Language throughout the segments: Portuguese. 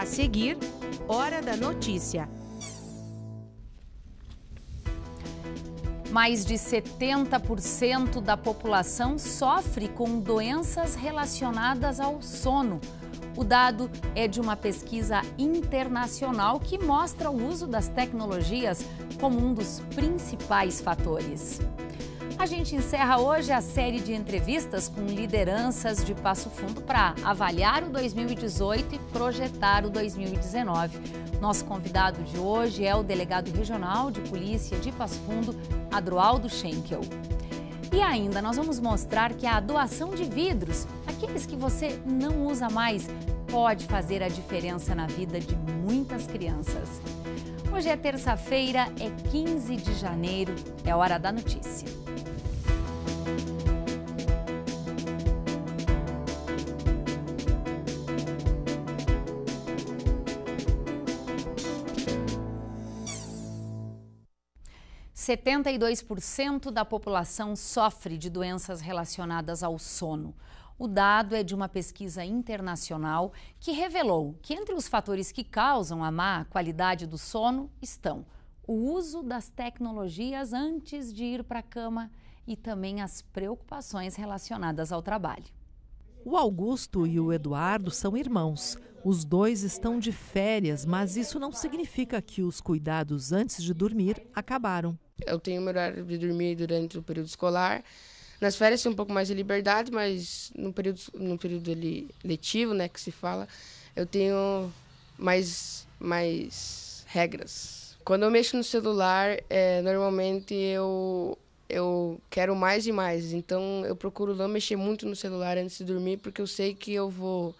A seguir, Hora da Notícia. Mais de 70% da população sofre com doenças relacionadas ao sono. O dado é de uma pesquisa internacional que mostra o uso das tecnologias como um dos principais fatores. A gente encerra hoje a série de entrevistas com lideranças de Passo Fundo para avaliar o 2018 e projetar o 2019. Nosso convidado de hoje é o delegado regional de polícia de Passo Fundo, Adroaldo Schenkel. E ainda nós vamos mostrar que a doação de vidros, aqueles que você não usa mais, pode fazer a diferença na vida de muitas crianças. Hoje é terça-feira, é 15 de janeiro, é hora da notícia. 72% da população sofre de doenças relacionadas ao sono. O dado é de uma pesquisa internacional que revelou que entre os fatores que causam a má qualidade do sono estão o uso das tecnologias antes de ir para a cama e também as preocupações relacionadas ao trabalho. O Augusto e o Eduardo são irmãos. Os dois estão de férias, mas isso não significa que os cuidados antes de dormir acabaram eu tenho meu horário de dormir durante o período escolar. Nas férias tem um pouco mais de liberdade, mas no período, no período letivo, né, que se fala, eu tenho mais, mais regras. Quando eu mexo no celular, é, normalmente eu, eu quero mais e mais. Então eu procuro não mexer muito no celular antes de dormir, porque eu sei que eu vou,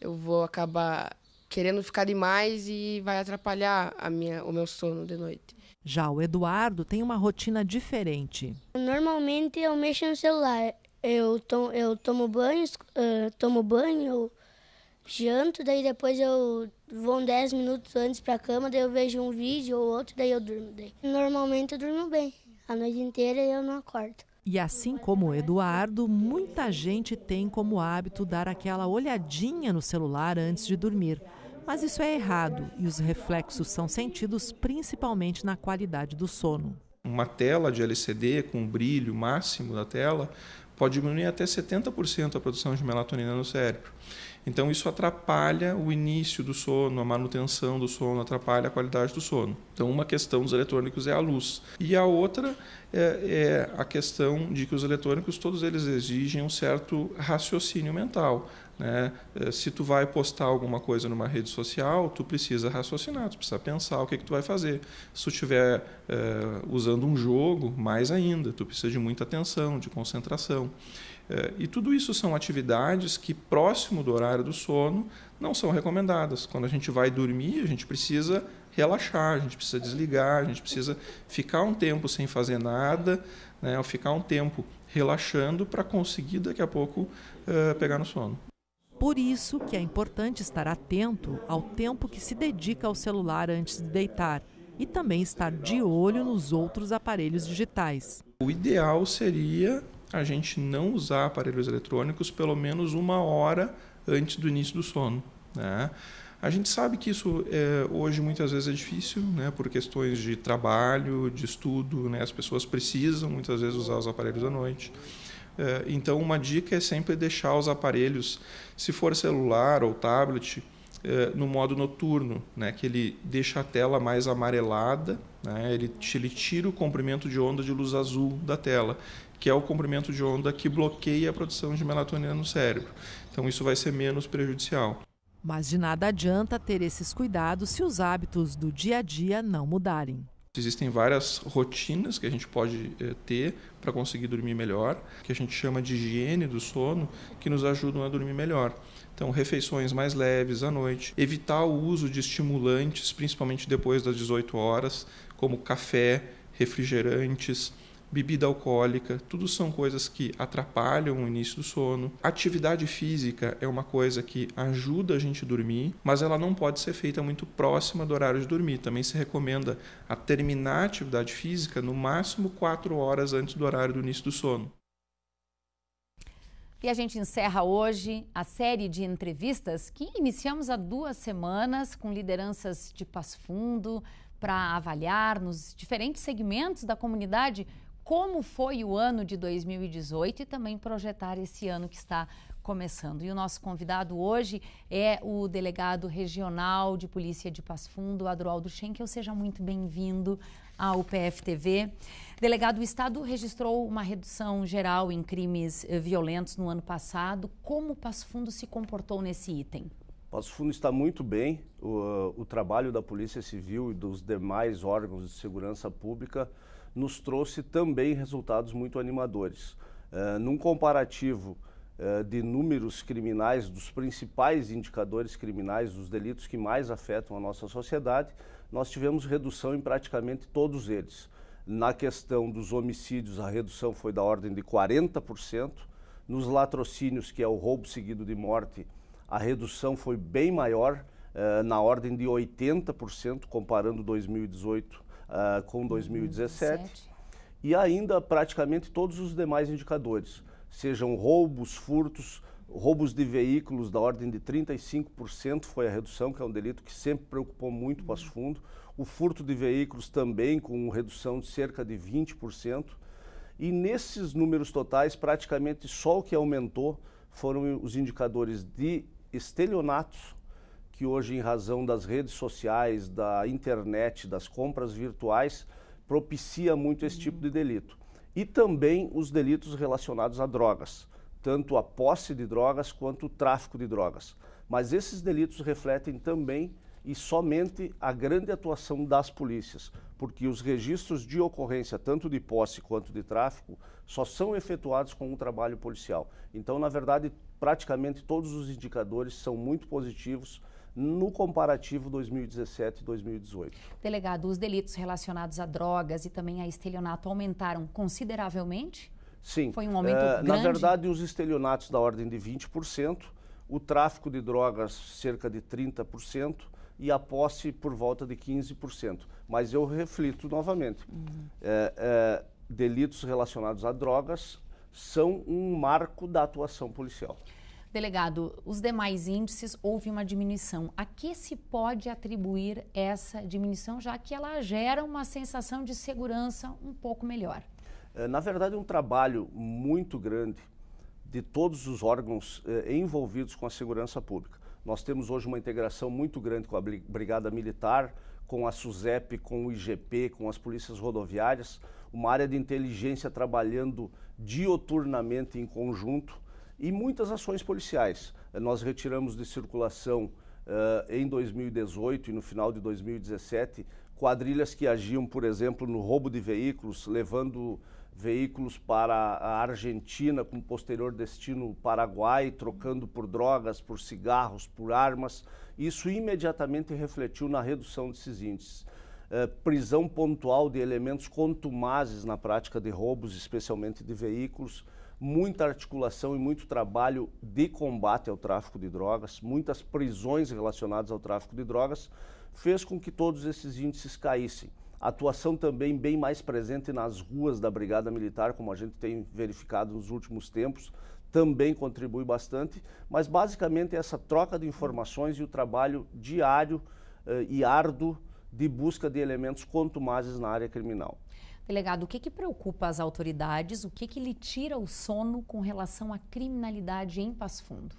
eu vou acabar querendo ficar demais e vai atrapalhar a minha, o meu sono de noite. Já o Eduardo tem uma rotina diferente. Normalmente eu mexo no celular. Eu, to eu tomo banho, uh, tomo banho, eu janto, daí depois eu vou 10 minutos antes para a cama, daí eu vejo um vídeo ou outro, daí eu durmo. Daí. Normalmente eu durmo bem. A noite inteira eu não acordo. E assim como o Eduardo, muita gente tem como hábito dar aquela olhadinha no celular antes de dormir. Mas isso é errado e os reflexos são sentidos principalmente na qualidade do sono. Uma tela de LCD com o brilho máximo da tela pode diminuir até 70% a produção de melatonina no cérebro. Então isso atrapalha o início do sono, a manutenção do sono, atrapalha a qualidade do sono. Então uma questão dos eletrônicos é a luz. E a outra é, é a questão de que os eletrônicos, todos eles exigem um certo raciocínio mental. Né? Eh, se tu vai postar alguma coisa numa rede social, tu precisa raciocinar, tu precisa pensar o que, é que tu vai fazer. Se tu estiver eh, usando um jogo, mais ainda, tu precisa de muita atenção, de concentração. Eh, e tudo isso são atividades que, próximo do horário do sono, não são recomendadas. Quando a gente vai dormir, a gente precisa relaxar, a gente precisa desligar, a gente precisa ficar um tempo sem fazer nada, né? ou ficar um tempo relaxando para conseguir daqui a pouco uh, pegar no sono. Por isso que é importante estar atento ao tempo que se dedica ao celular antes de deitar e também estar de olho nos outros aparelhos digitais. O ideal seria a gente não usar aparelhos eletrônicos pelo menos uma hora antes do início do sono. Né? A gente sabe que isso é, hoje muitas vezes é difícil, né? por questões de trabalho, de estudo, né? as pessoas precisam muitas vezes usar os aparelhos à noite. É, então, uma dica é sempre deixar os aparelhos se for celular ou tablet, eh, no modo noturno, né, que ele deixa a tela mais amarelada, né, ele, ele tira o comprimento de onda de luz azul da tela, que é o comprimento de onda que bloqueia a produção de melatonina no cérebro. Então isso vai ser menos prejudicial. Mas de nada adianta ter esses cuidados se os hábitos do dia a dia não mudarem. Existem várias rotinas que a gente pode eh, ter para conseguir dormir melhor, que a gente chama de higiene do sono, que nos ajudam a dormir melhor. Então, refeições mais leves à noite, evitar o uso de estimulantes, principalmente depois das 18 horas, como café, refrigerantes, bebida alcoólica, tudo são coisas que atrapalham o início do sono. Atividade física é uma coisa que ajuda a gente a dormir, mas ela não pode ser feita muito próxima do horário de dormir. Também se recomenda a terminar a atividade física no máximo quatro horas antes do horário do início do sono. E a gente encerra hoje a série de entrevistas que iniciamos há duas semanas com lideranças de Passo Fundo para avaliar nos diferentes segmentos da comunidade como foi o ano de 2018 e também projetar esse ano que está começando. E o nosso convidado hoje é o delegado regional de polícia de Passo Fundo, Adroaldo Schenkel. Seja muito bem-vindo ao PFTV. Delegado, o Estado registrou uma redução geral em crimes eh, violentos no ano passado. Como Passo Fundo se comportou nesse item? Passo Fundo está muito bem. O, o trabalho da Polícia Civil e dos demais órgãos de segurança pública nos trouxe também resultados muito animadores. Uh, num comparativo uh, de números criminais, dos principais indicadores criminais, dos delitos que mais afetam a nossa sociedade, nós tivemos redução em praticamente todos eles. Na questão dos homicídios, a redução foi da ordem de 40%. Nos latrocínios, que é o roubo seguido de morte, a redução foi bem maior, eh, na ordem de 80%, comparando 2018 uh, com 2017. Uhum. 17. E ainda praticamente todos os demais indicadores, sejam roubos, furtos, roubos de veículos da ordem de 35% foi a redução, que é um delito que sempre preocupou muito o Passo uhum. Fundo. O furto de veículos também com redução de cerca de 20%. E nesses números totais, praticamente só o que aumentou foram os indicadores de estelionatos, que hoje, em razão das redes sociais, da internet, das compras virtuais, propicia muito esse tipo de delito. E também os delitos relacionados a drogas, tanto a posse de drogas quanto o tráfico de drogas. Mas esses delitos refletem também e somente a grande atuação das polícias, porque os registros de ocorrência, tanto de posse quanto de tráfico, só são efetuados com um trabalho policial. Então, na verdade, praticamente todos os indicadores são muito positivos no comparativo 2017 e 2018. Delegado, os delitos relacionados a drogas e também a estelionato aumentaram consideravelmente? Sim. Foi um aumento é, grande? Na verdade, os estelionatos da ordem de 20%, o tráfico de drogas cerca de 30% e a posse por volta de 15%. Mas eu reflito novamente. Uhum. É, é, delitos relacionados a drogas são um marco da atuação policial. Delegado, os demais índices houve uma diminuição. A que se pode atribuir essa diminuição, já que ela gera uma sensação de segurança um pouco melhor? É, na verdade, é um trabalho muito grande de todos os órgãos é, envolvidos com a segurança pública. Nós temos hoje uma integração muito grande com a Brigada Militar, com a SUSEP, com o IGP, com as polícias rodoviárias, uma área de inteligência trabalhando dioturnamente em conjunto e muitas ações policiais. Eh, nós retiramos de circulação uh, em 2018 e no final de 2017 quadrilhas que agiam, por exemplo, no roubo de veículos, levando veículos para a Argentina com posterior destino Paraguai, trocando por drogas, por cigarros, por armas. Isso imediatamente refletiu na redução desses índices. É, prisão pontual de elementos contumazes na prática de roubos, especialmente de veículos, muita articulação e muito trabalho de combate ao tráfico de drogas, muitas prisões relacionadas ao tráfico de drogas, fez com que todos esses índices caíssem. Atuação também bem mais presente nas ruas da Brigada Militar, como a gente tem verificado nos últimos tempos, também contribui bastante, mas basicamente essa troca de informações e o trabalho diário eh, e árduo de busca de elementos contumazes na área criminal. Delegado, o que, que preocupa as autoridades? O que, que lhe tira o sono com relação à criminalidade em Passo Fundo?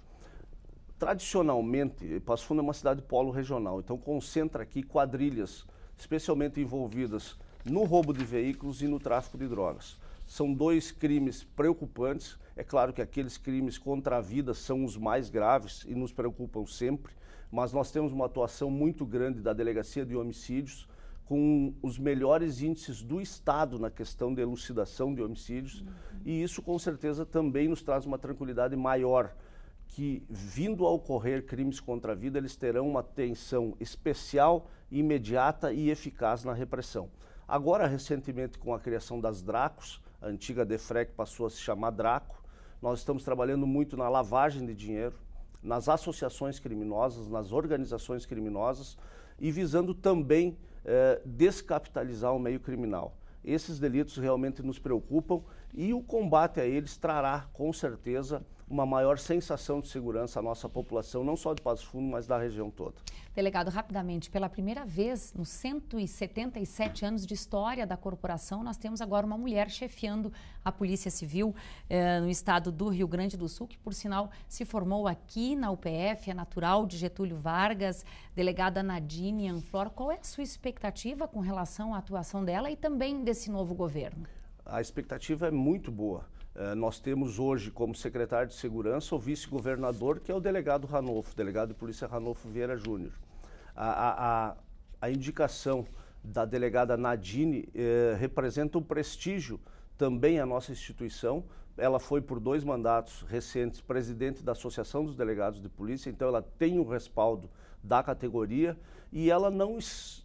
Tradicionalmente, Passo Fundo é uma cidade polo regional, então concentra aqui quadrilhas, especialmente envolvidas no roubo de veículos e no tráfico de drogas. São dois crimes preocupantes. É claro que aqueles crimes contra a vida são os mais graves e nos preocupam sempre, mas nós temos uma atuação muito grande da Delegacia de Homicídios, com os melhores índices do Estado na questão de elucidação de homicídios, uhum. e isso com certeza também nos traz uma tranquilidade maior, que vindo a ocorrer crimes contra a vida, eles terão uma atenção especial, imediata e eficaz na repressão. Agora, recentemente, com a criação das DRACOS, a antiga DEFREC passou a se chamar DRACO, nós estamos trabalhando muito na lavagem de dinheiro, nas associações criminosas, nas organizações criminosas, e visando também eh, descapitalizar o meio criminal. Esses delitos realmente nos preocupam e o combate a eles trará, com certeza, uma maior sensação de segurança à nossa população, não só de Passo Fundo, mas da região toda. Delegado, rapidamente, pela primeira vez nos 177 anos de história da corporação, nós temos agora uma mulher chefiando a Polícia Civil eh, no estado do Rio Grande do Sul, que, por sinal, se formou aqui na UPF, é natural de Getúlio Vargas, delegada Nadine Anflor. Qual é a sua expectativa com relação à atuação dela e também desse novo governo? A expectativa é muito boa eh, nós temos hoje como secretário de segurança o vice-governador, que é o delegado Ranolfo, delegado de polícia Ranolfo Vieira Júnior. A, a, a, indicação da delegada Nadine eh, representa um prestígio também à nossa instituição. Ela foi por dois mandatos recentes presidente da Associação dos Delegados de Polícia, então ela tem o respaldo da categoria e ela não,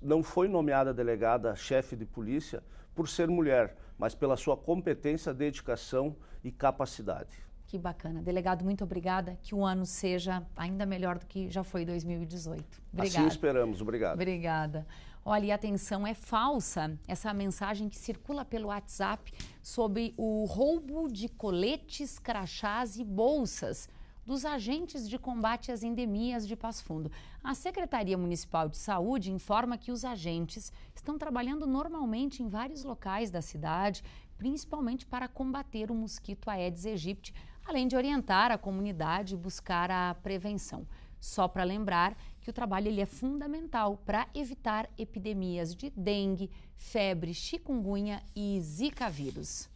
não foi nomeada delegada chefe de polícia por ser mulher, mas pela sua competência, dedicação e capacidade. Que bacana. Delegado, muito obrigada. Que o ano seja ainda melhor do que já foi 2018. Obrigada. Assim esperamos. Obrigado. Obrigada. Olha, e atenção, é falsa essa mensagem que circula pelo WhatsApp sobre o roubo de coletes, crachás e bolsas dos agentes de combate às endemias de Passo Fundo. A Secretaria Municipal de Saúde informa que os agentes estão trabalhando normalmente em vários locais da cidade, principalmente para combater o mosquito Aedes aegypti, além de orientar a comunidade e buscar a prevenção. Só para lembrar que o trabalho ele é fundamental para evitar epidemias de dengue, febre, chikungunya e zika vírus.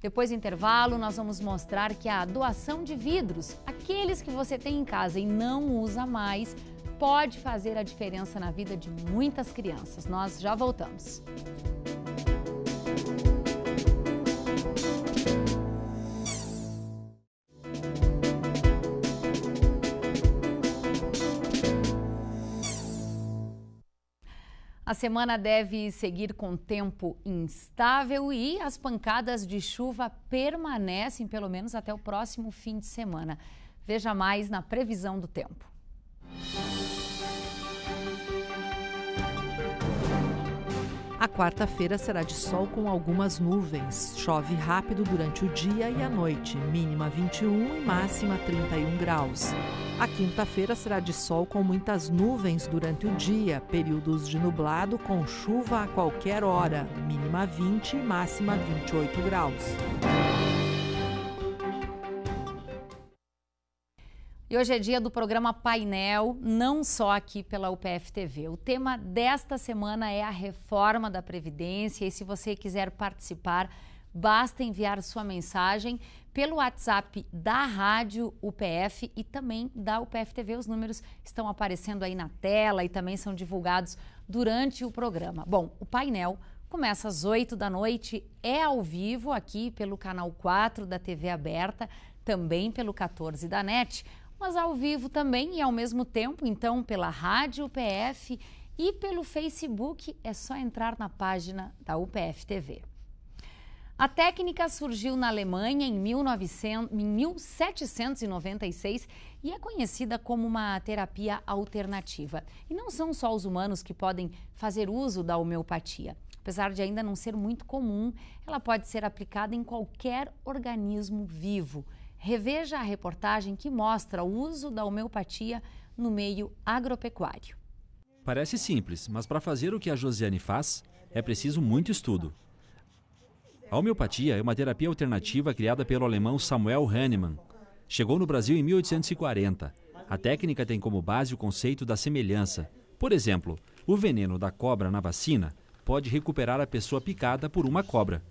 Depois do intervalo, nós vamos mostrar que a doação de vidros, aqueles que você tem em casa e não usa mais, pode fazer a diferença na vida de muitas crianças. Nós já voltamos. A semana deve seguir com tempo instável e as pancadas de chuva permanecem pelo menos até o próximo fim de semana. Veja mais na previsão do tempo. A quarta-feira será de sol com algumas nuvens. Chove rápido durante o dia e a noite, mínima 21 e máxima 31 graus. A quinta-feira será de sol com muitas nuvens durante o dia, períodos de nublado com chuva a qualquer hora, mínima 20 e máxima 28 graus. E hoje é dia do programa Painel, não só aqui pela UPF TV. O tema desta semana é a reforma da Previdência e se você quiser participar, basta enviar sua mensagem pelo WhatsApp da Rádio UPF e também da UPF TV. Os números estão aparecendo aí na tela e também são divulgados durante o programa. Bom, o painel começa às 8 da noite, é ao vivo aqui pelo canal 4 da TV Aberta, também pelo 14 da NET mas ao vivo também e ao mesmo tempo, então, pela Rádio UPF e pelo Facebook, é só entrar na página da UPF TV. A técnica surgiu na Alemanha em, 1900, em 1796 e é conhecida como uma terapia alternativa. E não são só os humanos que podem fazer uso da homeopatia. Apesar de ainda não ser muito comum, ela pode ser aplicada em qualquer organismo vivo, Reveja a reportagem que mostra o uso da homeopatia no meio agropecuário. Parece simples, mas para fazer o que a Josiane faz, é preciso muito estudo. A homeopatia é uma terapia alternativa criada pelo alemão Samuel Hahnemann. Chegou no Brasil em 1840. A técnica tem como base o conceito da semelhança. Por exemplo, o veneno da cobra na vacina pode recuperar a pessoa picada por uma cobra.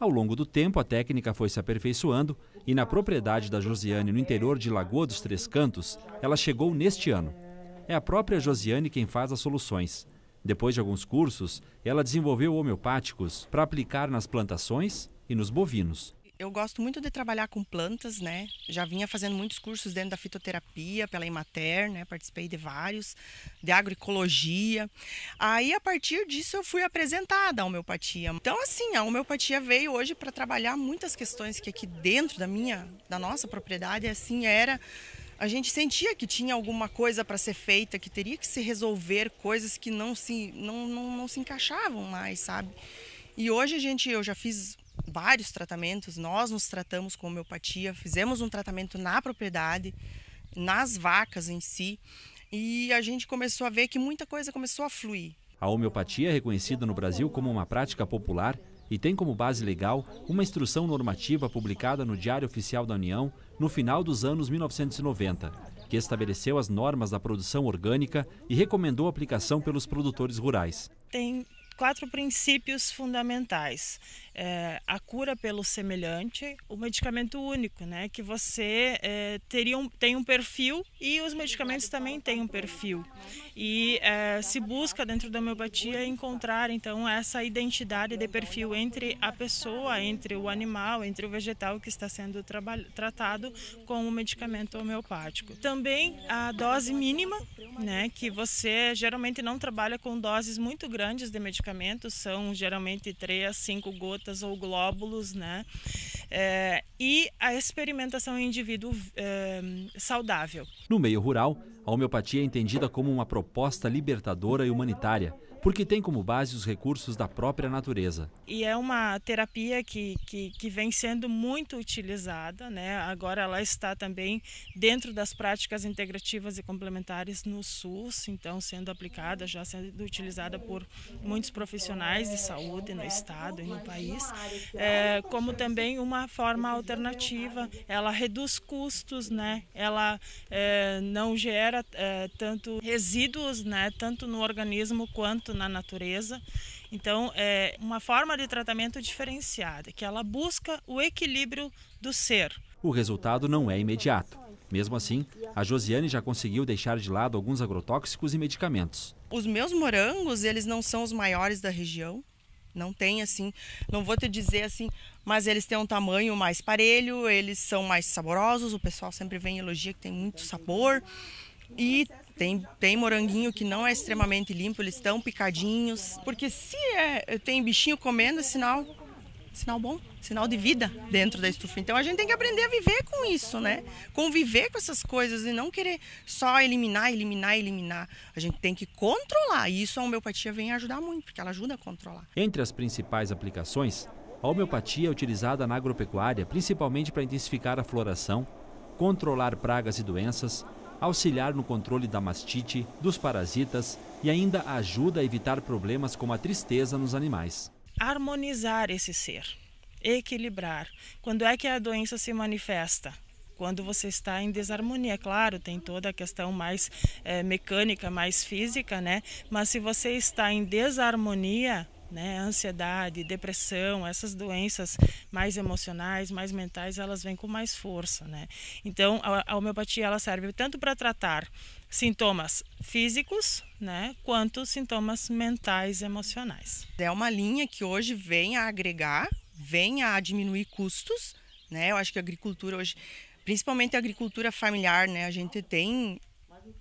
Ao longo do tempo, a técnica foi se aperfeiçoando e na propriedade da Josiane, no interior de Lagoa dos Três Cantos, ela chegou neste ano. É a própria Josiane quem faz as soluções. Depois de alguns cursos, ela desenvolveu homeopáticos para aplicar nas plantações e nos bovinos eu gosto muito de trabalhar com plantas, né? Já vinha fazendo muitos cursos dentro da fitoterapia pela Imater, né? Participei de vários, de agroecologia. Aí, a partir disso, eu fui apresentada à homeopatia. Então, assim, a homeopatia veio hoje para trabalhar muitas questões que aqui dentro da minha, da nossa propriedade, assim, era a gente sentia que tinha alguma coisa para ser feita, que teria que se resolver coisas que não se, não, não, não se encaixavam mais, sabe? E hoje a gente, eu já fiz vários tratamentos, nós nos tratamos com homeopatia, fizemos um tratamento na propriedade, nas vacas em si, e a gente começou a ver que muita coisa começou a fluir. A homeopatia é reconhecida no Brasil como uma prática popular e tem como base legal uma instrução normativa publicada no Diário Oficial da União no final dos anos 1990, que estabeleceu as normas da produção orgânica e recomendou a aplicação pelos produtores rurais. Tem quatro princípios fundamentais: é, a cura pelo semelhante, o medicamento único, né? Que você é, teria um, tem um perfil e os medicamentos também têm um perfil. E é, se busca dentro da homeopatia encontrar então essa identidade de perfil entre a pessoa, entre o animal, entre o vegetal que está sendo tratado com o medicamento homeopático. Também a dose mínima, né? Que você geralmente não trabalha com doses muito grandes de medicamento medicamento são geralmente três, a cinco gotas ou glóbulos, né? É, e a experimentação em indivíduo é, saudável. No meio rural, a homeopatia é entendida como uma proposta libertadora e humanitária porque tem como base os recursos da própria natureza. E é uma terapia que, que, que vem sendo muito utilizada, né? agora ela está também dentro das práticas integrativas e complementares no SUS, então sendo aplicada, já sendo utilizada por muitos profissionais de saúde no estado e no país, é, como também uma forma alternativa, ela reduz custos, né? ela é, não gera é, tanto resíduos, né? tanto no organismo quanto na natureza. Então, é uma forma de tratamento diferenciada, que ela busca o equilíbrio do ser. O resultado não é imediato. Mesmo assim, a Josiane já conseguiu deixar de lado alguns agrotóxicos e medicamentos. Os meus morangos, eles não são os maiores da região, não tem assim, não vou te dizer assim, mas eles têm um tamanho mais parelho, eles são mais saborosos, o pessoal sempre vem elogia que tem muito sabor. E tem, tem moranguinho que não é extremamente limpo, eles estão picadinhos. Porque se é, tem bichinho comendo, é sinal, sinal bom, sinal de vida dentro da estufa. Então a gente tem que aprender a viver com isso, né? Conviver com essas coisas e não querer só eliminar, eliminar, eliminar. A gente tem que controlar. E isso a homeopatia vem ajudar muito, porque ela ajuda a controlar. Entre as principais aplicações, a homeopatia é utilizada na agropecuária principalmente para intensificar a floração, controlar pragas e doenças auxiliar no controle da mastite, dos parasitas e ainda ajuda a evitar problemas como a tristeza nos animais. Harmonizar esse ser, equilibrar. Quando é que a doença se manifesta? Quando você está em desarmonia, claro, tem toda a questão mais é, mecânica, mais física, né? Mas se você está em desarmonia, né? Ansiedade, depressão, essas doenças mais emocionais, mais mentais, elas vêm com mais força, né? Então, a, homeopatia ela serve tanto para tratar sintomas físicos, né, quanto sintomas mentais, emocionais. É uma linha que hoje vem a agregar, vem a diminuir custos, né? Eu acho que a agricultura hoje, principalmente a agricultura familiar, né, a gente tem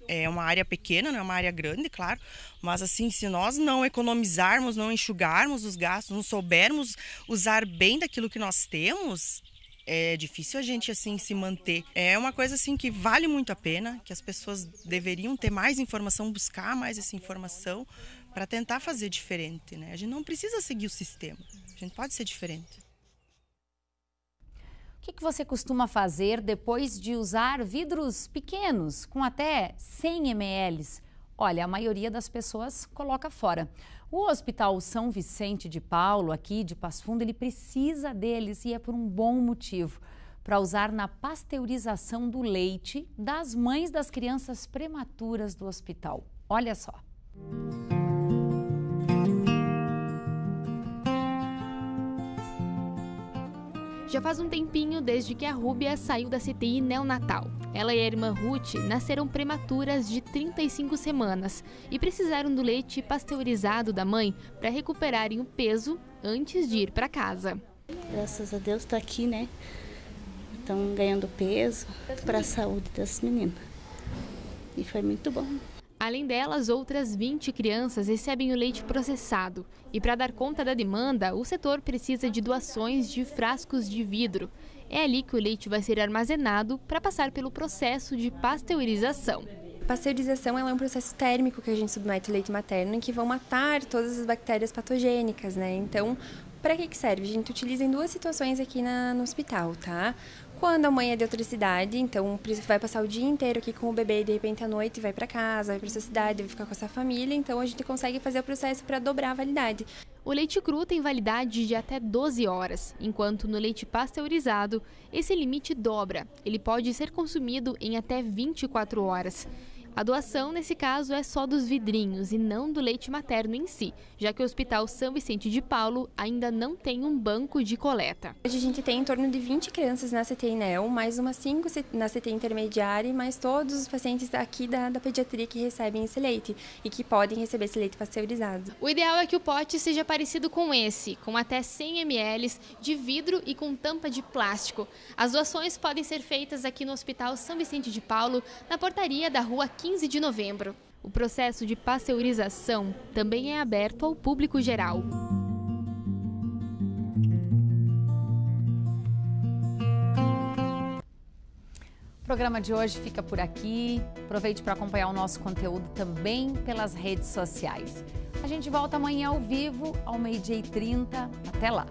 é uma área pequena, não é uma área grande, claro, mas assim, se nós não economizarmos, não enxugarmos os gastos, não soubermos usar bem daquilo que nós temos, é difícil a gente assim se manter. É uma coisa assim que vale muito a pena, que as pessoas deveriam ter mais informação, buscar mais essa informação para tentar fazer diferente, né? A gente não precisa seguir o sistema. A gente pode ser diferente. O que, que você costuma fazer depois de usar vidros pequenos, com até 100 ml? Olha, a maioria das pessoas coloca fora. O Hospital São Vicente de Paulo, aqui de Passo Fundo, ele precisa deles e é por um bom motivo para usar na pasteurização do leite das mães das crianças prematuras do hospital. Olha só. Já faz um tempinho desde que a Rúbia saiu da CTI neonatal. Ela e a irmã Ruth nasceram prematuras de 35 semanas e precisaram do leite pasteurizado da mãe para recuperarem o peso antes de ir para casa. Graças a Deus está aqui, né? Estão ganhando peso para a saúde das meninas. E foi muito bom. Além delas, outras 20 crianças recebem o leite processado. E para dar conta da demanda, o setor precisa de doações de frascos de vidro. É ali que o leite vai ser armazenado para passar pelo processo de pasteurização. Pasteurização é um processo térmico que a gente submete o leite materno que vão matar todas as bactérias patogênicas, né? Então, para que, que serve? A gente utiliza em duas situações aqui na, no hospital, tá? Quando a mãe é de outra cidade, então vai passar o dia inteiro aqui com o bebê e de repente à noite vai para casa, vai para sua cidade, vai ficar com essa família, então a gente consegue fazer o processo para dobrar a validade. O leite cru tem validade de até 12 horas, enquanto no leite pasteurizado, esse limite dobra. Ele pode ser consumido em até 24 horas. A doação, nesse caso, é só dos vidrinhos e não do leite materno em si, já que o Hospital São Vicente de Paulo ainda não tem um banco de coleta. Hoje a gente tem em torno de 20 crianças na CT NEO, mais umas 5 na CT intermediária, mais todos os pacientes aqui da, da pediatria que recebem esse leite e que podem receber esse leite pasteurizado. O ideal é que o pote seja parecido com esse, com até 100 ml de vidro e com tampa de plástico. As doações podem ser feitas aqui no Hospital São Vicente de Paulo, na portaria da rua 15 15 de novembro. O processo de pasteurização também é aberto ao público geral. O programa de hoje fica por aqui. Aproveite para acompanhar o nosso conteúdo também pelas redes sociais. A gente volta amanhã ao vivo, ao meio-dia e 30. Até lá!